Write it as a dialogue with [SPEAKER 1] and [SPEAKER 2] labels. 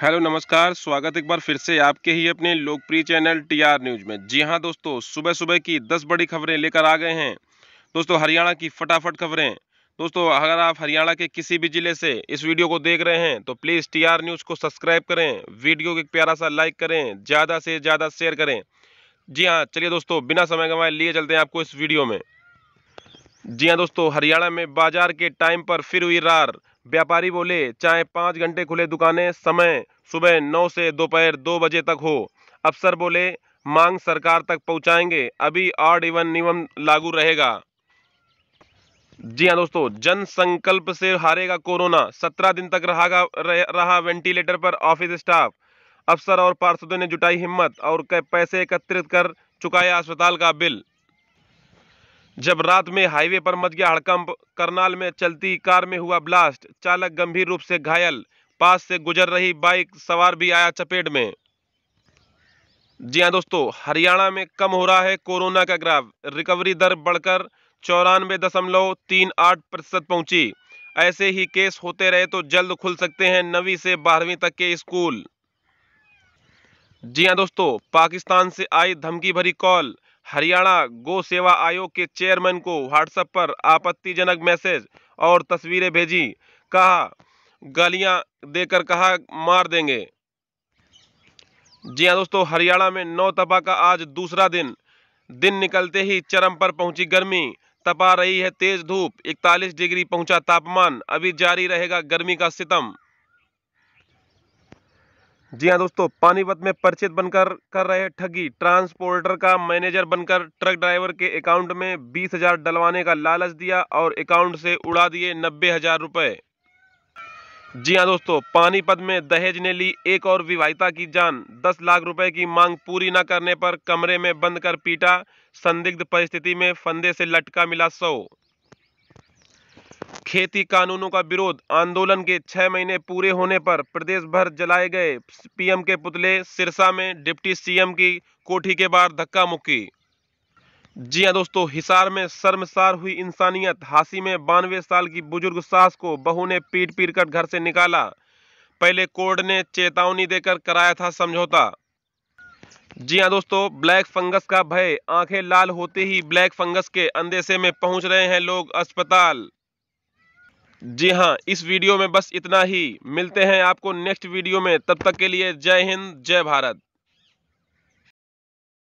[SPEAKER 1] hello नमस्कार स्वागत एक बार फिर से आपके ही अपने लोकप्रिय चैनल टीआर न्यूज में जी हां दोस्तों सुबह सुबह की 10 बड़ी खबरें लेकर आ गए हैं दोस्तों हरियाणा की फटाफट खबरें दोस्तों अगर आप हरियाणा के किसी भी जिले से इस वीडियो को देख रहे हैं तो प्लीज़ टीआर न्यूज़ को सब्सक्राइब करें वीडियो को एक प्यारा सा लाइक करें ज़्यादा से ज़्यादा शेयर करें जी हाँ चलिए दोस्तों बिना समय गंवाए लिए चलते हैं आपको इस वीडियो में जी हाँ दोस्तों हरियाणा में बाजार के टाइम पर फिर हुई रार व्यापारी बोले चाहे पाँच घंटे खुले दुकानें समय सुबह नौ से दोपहर दो बजे तक हो अफसर बोले मांग सरकार तक पहुंचाएंगे अभी ऑड इवन नियम लागू रहेगा जी हाँ दोस्तों जन संकल्प से हारेगा कोरोना सत्रह दिन तक रहा, रहा वेंटिलेटर पर ऑफिस स्टाफ अफसर और पार्षदों ने जुटाई हिम्मत और पैसे एकत्रित कर चुकाया अस्पताल का बिल जब रात में हाईवे पर मच गया हड़कंप करनाल में चलती कार में हुआ ब्लास्ट चालक गंभीर रूप से घायल पास से गुजर रही बाइक सवार भी आया चपेट में जी हाँ दोस्तों हरियाणा में कम हो रहा है कोरोना का ग्राफ रिकवरी दर बढ़कर चौरानवे दशमलव तीन आठ प्रतिशत पहुंची ऐसे ही केस होते रहे तो जल्द खुल सकते हैं नवी से बारहवीं तक के स्कूल जी हाँ दोस्तों पाकिस्तान से आई धमकी भरी कॉल हरियाणा गो सेवा आयोग के चेयरमैन को व्हाट्सएप पर आपत्तिजनक मैसेज और तस्वीरें भेजी कहा गालियां देकर कहा मार देंगे जी हाँ दोस्तों हरियाणा में नौ तपा का आज दूसरा दिन दिन निकलते ही चरम पर पहुंची गर्मी तपा रही है तेज धूप इकतालीस डिग्री पहुंचा तापमान अभी जारी रहेगा गर्मी का सितम जी हाँ दोस्तों पानीपत में परिचित बनकर कर रहे ठगी ट्रांसपोर्टर का मैनेजर बनकर ट्रक ड्राइवर के अकाउंट में बीस हजार डलवाने का लालच दिया और अकाउंट से उड़ा दिए नब्बे हजार रुपये जी हाँ दोस्तों पानीपत में दहेज ने ली एक और विवाहिता की जान दस लाख रुपए की मांग पूरी न करने पर कमरे में बंद कर पीटा संदिग्ध परिस्थिति में फंदे से लटका मिला सौ खेती कानूनों का विरोध आंदोलन के छह महीने पूरे होने पर प्रदेश भर जलाए गए पीएम के पुतले सिरसा में डिप्टी सीएम की कोठी के बाहर धक्का मुक्की जी हाँ दोस्तों हिसार में शर्मसार हुई इंसानियत हासी में बानवे साल की बुजुर्ग सास को बहू ने पीट पीट कर घर से निकाला पहले कोर्ट ने चेतावनी देकर कराया था समझौता जी हाँ दोस्तों ब्लैक फंगस का भय आंखें लाल होते ही ब्लैक फंगस के अंदेशे में पहुंच रहे हैं लोग अस्पताल जी हाँ इस वीडियो में बस इतना ही मिलते हैं आपको नेक्स्ट वीडियो में तब तक के लिए जय हिंद जय भारत